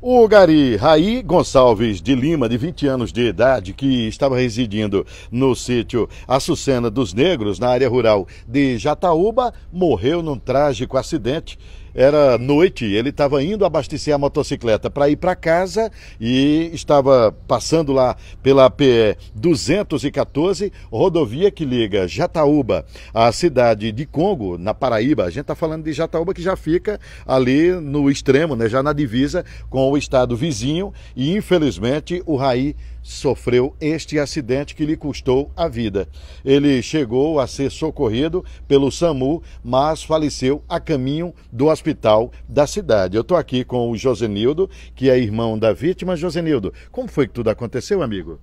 O Gari Raí Gonçalves de Lima, de 20 anos de idade, que estava residindo no sítio Açucena dos Negros, na área rural de Jataúba, morreu num trágico acidente era noite, ele estava indo abastecer a motocicleta para ir para casa e estava passando lá pela PE 214, rodovia que liga Jataúba à cidade de Congo, na Paraíba. A gente está falando de Jataúba que já fica ali no extremo, né, já na divisa com o estado vizinho e infelizmente o Raí sofreu este acidente que lhe custou a vida. Ele chegou a ser socorrido pelo SAMU, mas faleceu a caminho do hospital hospital da cidade. Eu estou aqui com o Josenildo, que é irmão da vítima. Josenildo, como foi que tudo aconteceu, amigo?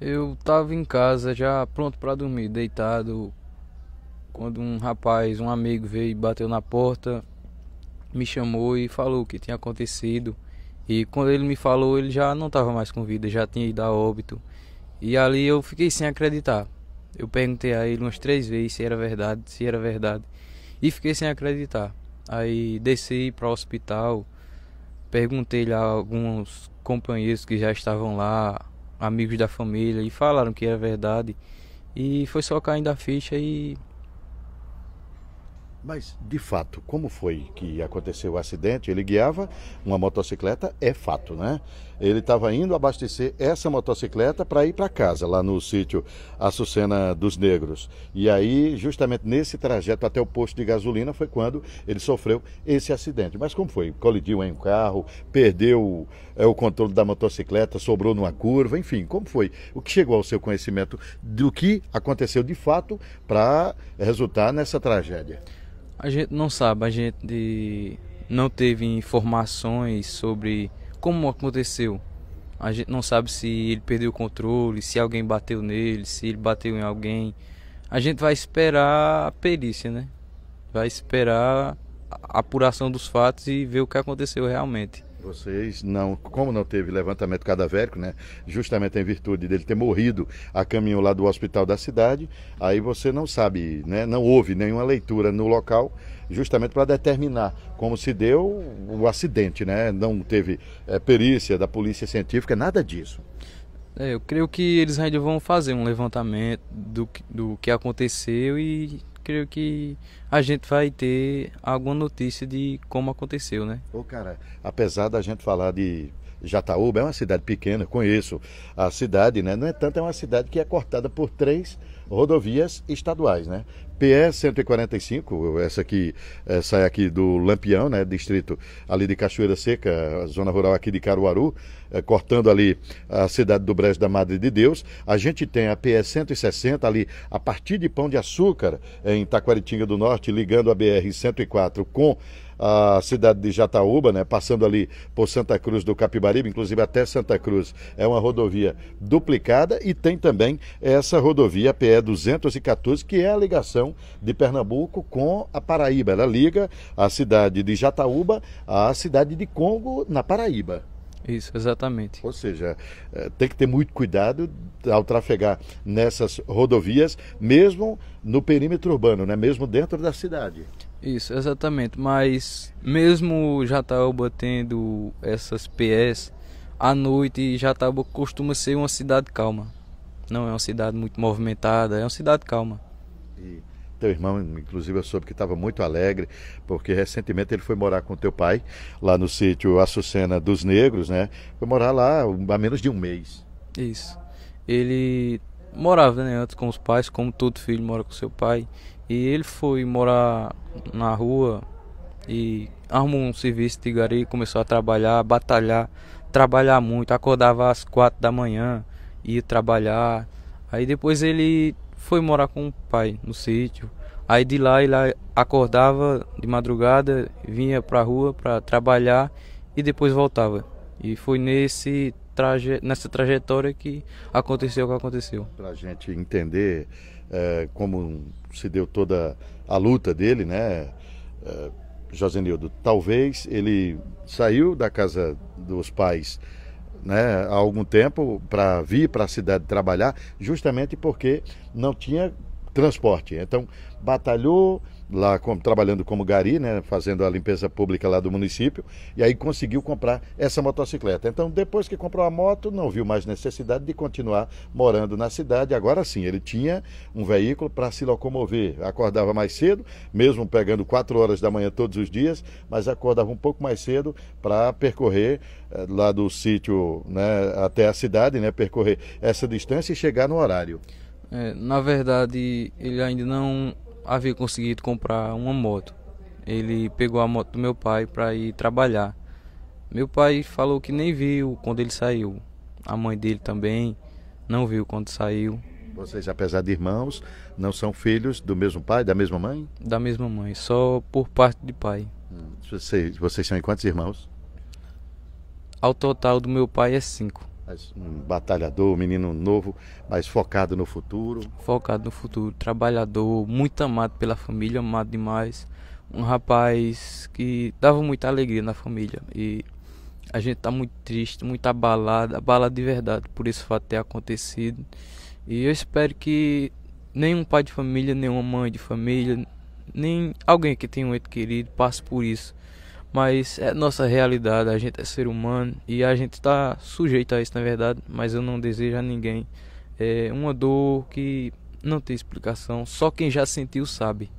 Eu estava em casa, já pronto para dormir, deitado, quando um rapaz, um amigo veio e bateu na porta, me chamou e falou o que tinha acontecido. E quando ele me falou, ele já não estava mais com vida, já tinha ido a óbito. E ali eu fiquei sem acreditar. Eu perguntei a ele umas três vezes se era verdade, se era verdade. E fiquei sem acreditar. Aí desci para o hospital, perguntei lá a alguns companheiros que já estavam lá, amigos da família, e falaram que era é verdade. E foi só caindo a ficha e mas, de fato, como foi que aconteceu o acidente? Ele guiava uma motocicleta, é fato, né? Ele estava indo abastecer essa motocicleta para ir para casa, lá no sítio Açucena dos Negros. E aí, justamente nesse trajeto até o posto de gasolina, foi quando ele sofreu esse acidente. Mas como foi? Colidiu em um carro, perdeu é, o controle da motocicleta, sobrou numa curva, enfim, como foi? O que chegou ao seu conhecimento do que aconteceu de fato para resultar nessa tragédia? A gente não sabe, a gente não teve informações sobre como aconteceu. A gente não sabe se ele perdeu o controle, se alguém bateu nele, se ele bateu em alguém. A gente vai esperar a perícia, né? Vai esperar a apuração dos fatos e ver o que aconteceu realmente. Vocês não, como não teve levantamento cadavérico, né? Justamente em virtude dele ter morrido a caminho lá do hospital da cidade, aí você não sabe, né? Não houve nenhuma leitura no local, justamente para determinar como se deu o acidente, né? Não teve é, perícia da polícia científica, nada disso. É, eu creio que eles ainda vão fazer um levantamento do, do que aconteceu e creio que a gente vai ter alguma notícia de como aconteceu, né? Ô, cara, apesar da gente falar de Jataúba, é uma cidade pequena, conheço a cidade, né? No entanto, é, é uma cidade que é cortada por três rodovias estaduais, né? PE 145, essa aqui eh, sai aqui do Lampião, né, distrito ali de Cachoeira Seca, zona rural aqui de Caruaru, é, cortando ali a cidade do Brejo da Madre de Deus. A gente tem a PE 160 ali a partir de Pão de Açúcar, eh, em Taquaritinga do Norte, ligando a BR 104 com a cidade de Jataúba, né, passando ali por Santa Cruz do Capibaribe, inclusive até Santa Cruz, é uma rodovia duplicada e tem também essa rodovia PE PE é 214, que é a ligação de Pernambuco com a Paraíba. Ela liga a cidade de Jataúba à cidade de Congo, na Paraíba. Isso, exatamente. Ou seja, eh, tem que ter muito cuidado ao trafegar nessas rodovias, mesmo no perímetro urbano, né? mesmo dentro da cidade. Isso, exatamente. Mas mesmo Jataúba tendo essas PS, à noite Jataúba costuma ser uma cidade calma. Não é uma cidade muito movimentada, é uma cidade calma. E teu irmão, inclusive, eu soube que estava muito alegre, porque recentemente ele foi morar com teu pai, lá no sítio Açucena dos Negros, né? Foi morar lá há menos de um mês. Isso. Ele morava, né, antes com os pais, como todo filho mora com seu pai. E ele foi morar na rua e arrumou um serviço de gari, começou a trabalhar, a batalhar, trabalhar muito, acordava às quatro da manhã, ir trabalhar. Aí depois ele foi morar com o pai no sítio. Aí de lá ele acordava de madrugada, vinha para a rua para trabalhar e depois voltava. E foi nesse traje, nessa trajetória que aconteceu o que aconteceu. Para a gente entender é, como se deu toda a luta dele, né, é, Josenildo? Talvez ele saiu da casa dos pais né, há algum tempo para vir para a cidade trabalhar, justamente porque não tinha transporte. Então, batalhou lá trabalhando como gari, né, fazendo a limpeza pública lá do município, e aí conseguiu comprar essa motocicleta. Então, depois que comprou a moto, não viu mais necessidade de continuar morando na cidade. Agora sim, ele tinha um veículo para se locomover. Acordava mais cedo, mesmo pegando quatro horas da manhã todos os dias, mas acordava um pouco mais cedo para percorrer eh, lá do sítio né, até a cidade, né, percorrer essa distância e chegar no horário. É, na verdade, ele ainda não havia conseguido comprar uma moto. Ele pegou a moto do meu pai para ir trabalhar. Meu pai falou que nem viu quando ele saiu. A mãe dele também não viu quando saiu. Vocês, apesar de irmãos, não são filhos do mesmo pai, da mesma mãe? Da mesma mãe, só por parte de pai. Hum, vocês, vocês são em quantos irmãos? Ao total do meu pai é cinco. Mas um batalhador, um menino novo, mas focado no futuro. Focado no futuro, trabalhador, muito amado pela família, amado demais. Um rapaz que dava muita alegria na família. E a gente está muito triste, muito abalado, abalado de verdade por esse fato ter acontecido. E eu espero que nenhum pai de família, nenhuma mãe de família, nem alguém que tenha um ente querido passe por isso. Mas é nossa realidade, a gente é ser humano e a gente está sujeito a isso, na verdade. Mas eu não desejo a ninguém é uma dor que não tem explicação, só quem já sentiu sabe.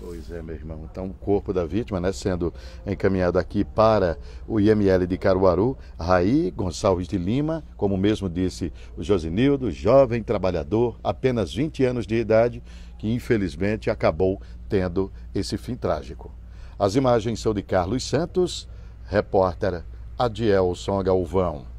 Pois é, meu irmão. Então, o corpo da vítima, né, sendo encaminhado aqui para o IML de Caruaru, Raí Gonçalves de Lima, como mesmo disse o Josinildo, jovem trabalhador, apenas 20 anos de idade, que infelizmente acabou tendo esse fim trágico. As imagens são de Carlos Santos, repórter Adielson Galvão.